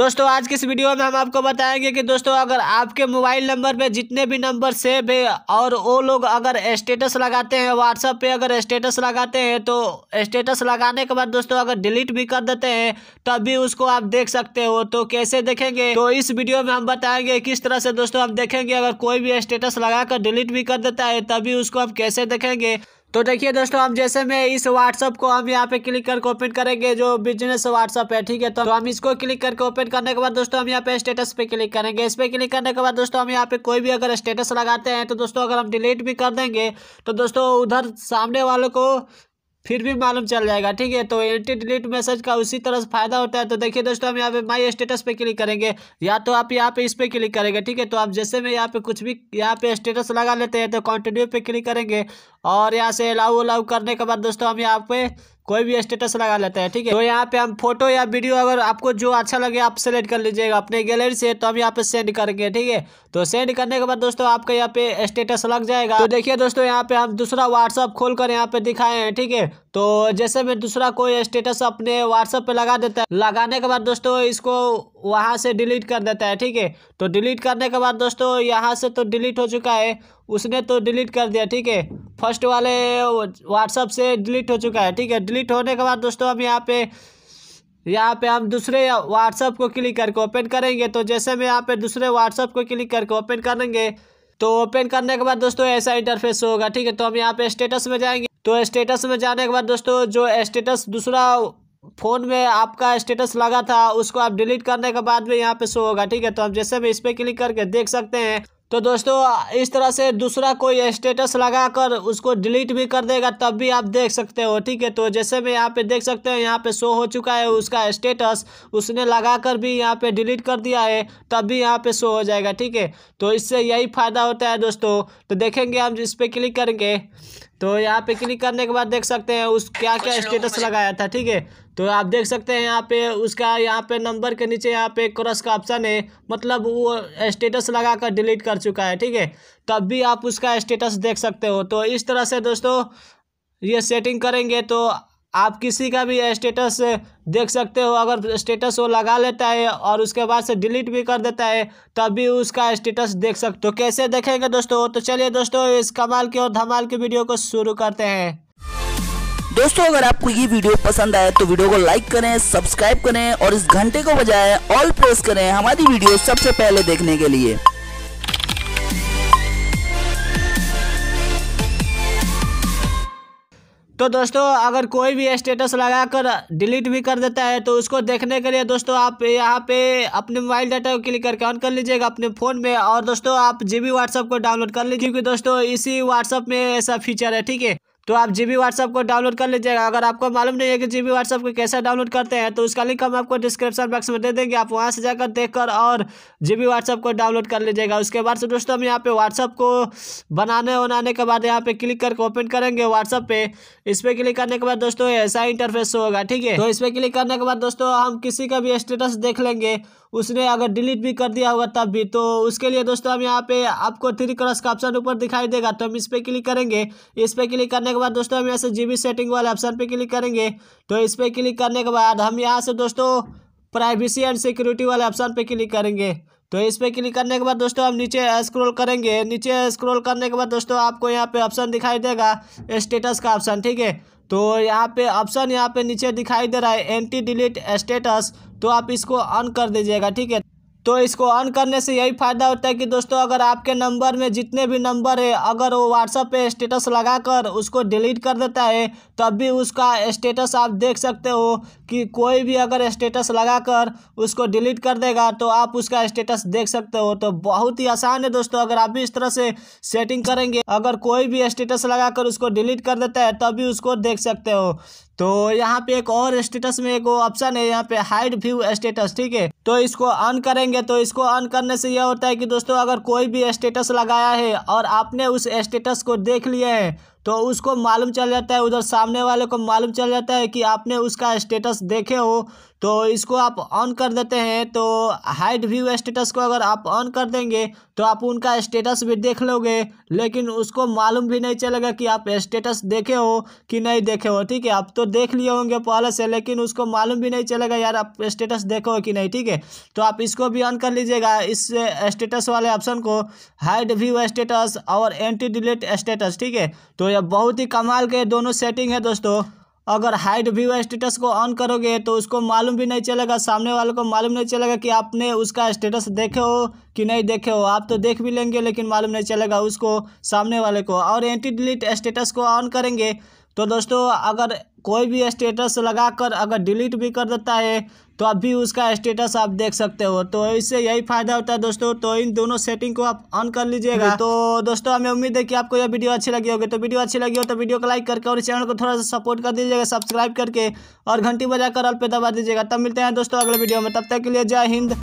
दोस्तों आज के इस वीडियो में हम आपको बताएंगे कि दोस्तों अगर आपके मोबाइल नंबर पे जितने भी नंबर सेव है और वो लोग अगर स्टेटस लगाते हैं व्हाट्सएप पे अगर स्टेटस लगाते हैं तो स्टेटस लगाने के बाद दोस्तों अगर डिलीट भी कर देते हैं तब भी उसको आप देख सकते हो तो कैसे देखेंगे तो इस वीडियो में हम बताएंगे किस तरह से दोस्तों हम देखेंगे अगर कोई भी स्टेटस लगा डिलीट भी कर देता है तभी उसको हम कैसे देखेंगे तो देखिए दोस्तों हम जैसे मैं इस व्हाट्सअप को हम यहाँ पे क्लिक करके ओपन करेंगे जो बिजनेस व्हाट्सअप है ठीक है तो हम इसको क्लिक करके ओपन करने के बाद दोस्तों हम यहाँ पे स्टेटस पे क्लिक करेंगे इस पे क्लिक करने के बाद दोस्तों हम यहाँ पे कोई भी अगर स्टेटस लगाते हैं तो दोस्तों अगर हम डिलीट भी कर देंगे तो दोस्तों उधर सामने वालों को फिर भी मालूम चल जाएगा ठीक है तो एंटी डिलीट मैसेज का उसी तरह से फायदा होता है तो देखिए दोस्तों हम यहाँ पे माई स्टेटस पे क्लिक करेंगे या तो आप यहाँ पे इस पे क्लिक करेंगे ठीक है तो आप जैसे में यहाँ पे कुछ भी यहाँ पे स्टेटस लगा लेते हैं तो कंटिन्यू पे क्लिक करेंगे और यहाँ से अलाउ अलाउ करने के बाद दोस्तों हम यहाँ पे कोई भी स्टेटस लगा लेता है ठीक है तो यहाँ पे हम फोटो या वीडियो अगर आपको जो अच्छा लगे आप सेलेक्ट कर लीजिएगा अपने गैलरी से तो हम यहाँ पे सेंड करेंगे ठीक है तो सेंड करने के बाद दोस्तों आपका यहाँ पे स्टेटस लग जाएगा तो देखिए दोस्तों यहाँ पे हम दूसरा व्हाट्सअप खोल कर यहाँ पे दिखाए हैं ठीक है तो जैसे मैं दूसरा कोई स्टेटस अपने व्हाट्सएप पे लगा देता है लगाने के बाद दोस्तों इसको वहाँ से डिलीट कर देता है ठीक है तो डिलीट करने के बाद दोस्तों यहाँ से तो डिलीट हो चुका है उसने तो डिलीट कर दिया ठीक है फर्स्ट वाले व्हाट्सएप से डिलीट हो चुका है ठीक है डिलीट होने के बाद दोस्तों हम यहाँ पे यहाँ पे हम दूसरे व्हाट्सअप को क्लिक करके ओपन करेंगे तो जैसे मैं यहाँ पे दूसरे व्हाट्सएप को क्लिक करके ओपन करेंगे तो ओपन करने के बाद दोस्तों ऐसा इंटरफेस होगा ठीक है तो हम यहाँ पे स्टेटस में जाएंगे तो स्टेटस में जाने के बाद दोस्तों जो स्टेटस दूसरा फ़ोन में आपका स्टेटस लगा था उसको आप डिलीट करने के बाद में यहाँ पे शो होगा ठीक है तो हम जैसे भी इस पर क्लिक करके देख सकते हैं तो दोस्तों इस तरह से दूसरा कोई स्टेटस लगाकर उसको डिलीट भी कर देगा तब भी आप देख सकते हो ठीक है तो जैसे मैं यहाँ पे देख सकते हो यहाँ पे शो हो चुका है उसका स्टेटस उसने लगाकर भी यहाँ पे डिलीट कर दिया है तब भी यहाँ पे शो हो जाएगा ठीक है तो इससे यही फ़ायदा होता है दोस्तों तो देखेंगे हम इस पर क्लिक करेंगे तो यहाँ पे क्लिक करने के बाद देख सकते हैं उस क्या क्या स्टेटस लगाया था ठीक है तो आप देख सकते हैं यहाँ पे उसका यहाँ पे नंबर के नीचे यहाँ पे क्रॉस का ऑप्शन है मतलब वो स्टेटस लगा कर डिलीट कर चुका है ठीक है तब भी आप उसका स्टेटस देख सकते हो तो इस तरह से दोस्तों ये सेटिंग करेंगे तो आप किसी का भी स्टेटस देख सकते हो अगर स्टेटस वो लगा लेता है और उसके बाद से डिलीट भी कर देता है तब भी उसका स्टेटस देख सकते हो तो कैसे देखेंगे दोस्तों तो चलिए दोस्तों इस कमाल की और धमाल की वीडियो को शुरू करते हैं दोस्तों अगर आपको ये वीडियो पसंद आए तो वीडियो को लाइक करें सब्सक्राइब करें और इस घंटे को बजाय ऑल प्रेस करें हमारी वीडियो सबसे पहले देखने के लिए तो दोस्तों अगर कोई भी स्टेटस लगाकर डिलीट भी कर देता है तो उसको देखने के लिए दोस्तों आप यहाँ पे अपने मोबाइल डाटा को क्लिक करके ऑन कर लीजिएगा अपने फ़ोन में और दोस्तों आप जी बी को डाउनलोड कर लीजिए क्योंकि दोस्तों इसी व्हाट्सअप में ऐसा फीचर है ठीक है तो आप जी बी व्हाट्सअप को डाउनलोड कर लीजिएगा अगर आपको मालूम नहीं है कि जी बी व्हाट्सअप को कैसे डाउनलोड करते हैं तो उसका लिंक हम आपको डिस्क्रिप्शन बॉक्स में दे देंगे आप वहाँ से जाकर देखकर और जी बी व्हाट्सअप को डाउनलोड कर लीजिएगा उसके बाद से दोस्तों हम यहाँ पे व्हाट्सअप को बनाने बनाने के बाद यहाँ पे क्लिक करके ओपन करेंगे व्हाट्सअप पे इस पर क्लिक करने के बाद दोस्तों ऐसा इंटरफेस होगा ठीक है तो इस पर क्लिक करने के बाद दोस्तों हम किसी का भी स्टेटस देख लेंगे उसने अगर डिलीट भी कर दिया होगा तब भी तो उसके लिए दोस्तों हम यहाँ पे आपको थ्री क्रॉस का ऑप्शन ऊपर दिखाई देगा तो हम इस पर क्लिक करेंगे इस पर क्लिक करने के बाद दोस्तों हम यहाँ से जी सेटिंग वाले ऑप्शन पर क्लिक करेंगे तो इस पर क्लिक करने के बाद हम यहाँ से दोस्तों प्राइवेसी एंड सिक्योरिटी वाले ऑप्शन पर क्लिक करेंगे तो इस पर क्लिक करने के बाद दोस्तों हम नीचे स्क्रॉल करेंगे नीचे स्क्रॉल करने के बाद दोस्तों आपको यहाँ पे ऑप्शन दिखाई देगा स्टेटस का ऑप्शन ठीक है तो यहाँ पे ऑप्शन यहाँ पे नीचे दिखाई दे रहा है एंटी डिलीट स्टेटस तो आप इसको ऑन कर दीजिएगा ठीक है तो इसको ऑन करने से यही फ़ायदा होता है कि दोस्तों अगर आपके नंबर में जितने भी नंबर है अगर वो व्हाट्सअप पे स्टेटस लगाकर उसको डिलीट कर देता है तब भी उसका स्टेटस आप देख सकते हो कि कोई भी अगर स्टेटस लगाकर उसको डिलीट कर देगा तो आप उसका स्टेटस देख सकते हो तो बहुत ही आसान है दोस्तों अगर आप भी इस तरह से सेटिंग करेंगे अगर कोई भी स्टेटस लगा उसको डिलीट कर देता है तब भी उसको देख सकते हो तो यहाँ पे एक और स्टेटस में एक ऑप्शन है यहाँ पे हाइड व्यू स्टेटस ठीक है तो इसको ऑन करेंगे तो इसको ऑन करने से यह होता है कि दोस्तों अगर कोई भी स्टेटस लगाया है और आपने उस स्टेटस को देख लिया है तो उसको मालूम चल जाता है उधर सामने वाले को मालूम चल जाता है कि आपने उसका स्टेटस देखे हो तो इसको आप ऑन कर देते हैं तो हाइड व्यू स्टेटस को अगर आप ऑन कर देंगे तो आप उनका स्टेटस भी देख लोगे लेकिन उसको मालूम भी नहीं चलेगा कि आप स्टेटस देखे हो कि नहीं देखे हो ठीक है आप तो देख लिए होंगे पहले से लेकिन उसको मालूम भी नहीं चलेगा यार आप स्टेटस देखे हो कि नहीं ठीक है तो आप इसको भी ऑन कर लीजिएगा इस स्टेटस वाले ऑप्शन को हाइड व्यू स्टेटस और एंटी डिलीट स्टेटस ठीक है तो यह बहुत ही कमाल के दोनों सेटिंग है दोस्तों अगर हाइट व्यू स्टेटस को ऑन करोगे तो उसको मालूम भी नहीं चलेगा सामने वाले को मालूम नहीं चलेगा कि आपने उसका स्टेटस देखे हो कि नहीं देखे हो आप तो देख भी लेंगे लेकिन मालूम नहीं चलेगा उसको सामने वाले को और एंटी डिलीट स्टेटस को ऑन करेंगे तो दोस्तों अगर कोई भी स्टेटस लगाकर अगर डिलीट भी कर देता है तो अब भी उसका स्टेटस आप देख सकते हो तो इससे यही फायदा होता है दोस्तों तो इन दोनों सेटिंग को आप ऑन कर लीजिएगा तो दोस्तों हमें उम्मीद है कि आपको यह वीडियो अच्छी लगी होगी तो वीडियो अच्छी लगी हो तो वीडियो को लाइक करके और चैनल को थोड़ा सा सपोर्ट कर दीजिएगा सब्सक्राइब करके और घंटी बजाकर अल पे दबा दीजिएगा तब मिलते हैं दोस्तों अगले वीडियो में तब तक के लिए जय हिंद